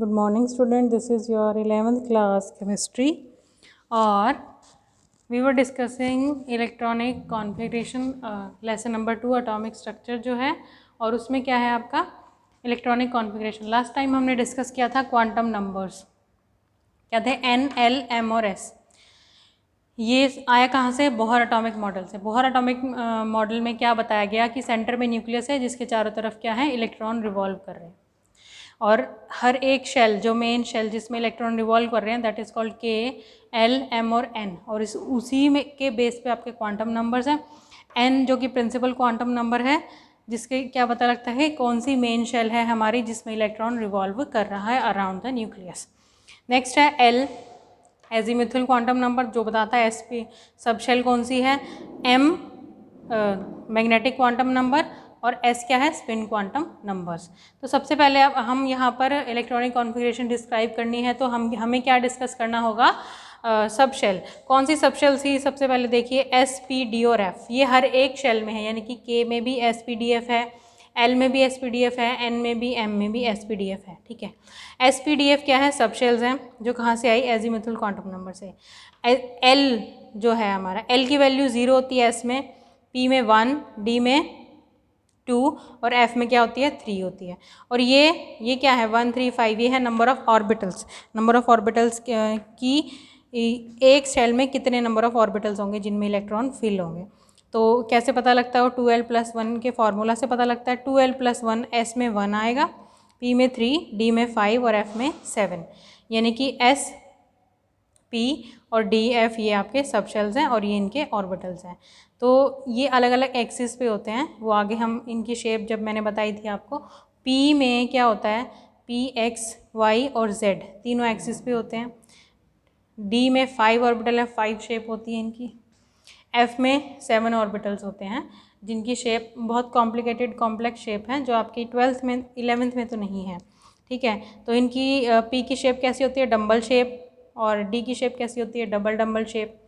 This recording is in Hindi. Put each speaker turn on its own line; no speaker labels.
good morning student this is your eleventh class chemistry और we were discussing electronic configuration lesson number two atomic structure जो है और उसमें क्या है आपका इलेक्ट्रॉनिक कॉन्फ़िगरेशन लास्ट टाइम हमने डिस्कस किया था क्वांटम नंबर्स क्या थे एन एल एम और एस ये आया कहाँ से बोहर अटोमिक मॉडल से बोहर अटोमिक मॉडल में क्या बताया गया कि सेंटर में न्यूक्लियस है जिसके चारों तरफ क्या है इलेक्ट्रॉन रिवॉल्व कर रहे हैं और हर एक शेल जो मेन शेल जिसमें इलेक्ट्रॉन रिवॉल्व कर रहे हैं that is called K L M और एन और इस उसी में के बेस पे आपके क्वांटम नंबर्स हैं एन जो कि प्रिंसिपल क्वांटम नंबर है जिसके क्या पता लगता है कौन सी मेन शेल है हमारी जिसमें इलेक्ट्रॉन रिवॉल्व कर रहा है अराउंड द न्यूक्लियस नेक्स्ट है एल एजीमिथुल क्वांटम नंबर जो बताता है एस पी सब शेल कौन सी है एम मैग्नेटिक क्वांटम नंबर और एस क्या है स्पिन क्वांटम नंबर्स तो सबसे पहले अब हम यहाँ पर इलेक्ट्रॉनिक कॉन्फ़िगरेशन डिस्क्राइब करनी है तो हम हमें क्या डिस्कस करना होगा सब शेल कौन सी सब शेल थी सबसे पहले देखिए एस पी डी और एफ ये हर एक शेल में है यानी कि के में भी एस पी डी एफ है एल में भी एस पी डी एफ है एन में भी एम में भी एस पी डी एफ है ठीक है एस पी डी एफ क्या है सब शेल्स हैं जो कहाँ से आई मिथुल क्वांटम नंबर से एल जो है हमारा एल की वैल्यू ज़ीरो होती है एस में पी में वन डी में टू और एफ में क्या होती है थ्री होती है और ये ये क्या है वन थ्री फाइव ये है number of orbitals number of orbitals की एक सेल में कितने नंबर ऑफ़ ऑर्बिटल्स होंगे जिनमें इलेक्ट्रॉन फिल होंगे तो कैसे पता लगता है वो टू एल प्लस वन के फॉर्मूला से पता लगता है two L plus one S में वन आएगा पी में थ्री डी में फाइव और एफ में सेवन यानी कि एस पी और डी एफ ये आपके सब शेल्स हैं और ये इनके ऑर्बिटल्स हैं तो ये अलग अलग एक्सिस पे होते हैं वो आगे हम इनकी शेप जब मैंने बताई थी आपको पी में क्या होता है पी एक्स वाई और जेड तीनों एक्सिस पे होते हैं डी में फाइव ऑर्बिटल है फाइव शेप होती है इनकी एफ में सेवन ऑर्बिटल्स होते हैं जिनकी शेप बहुत कॉम्प्लिकेटेड कॉम्प्लेक्स शेप हैं जो आपकी ट्वेल्थ में इलेवेंथ में तो नहीं है ठीक है तो इनकी पी की शेप कैसी होती है डम्बल शेप और डी की शेप कैसी होती है डबल डम्बल शेप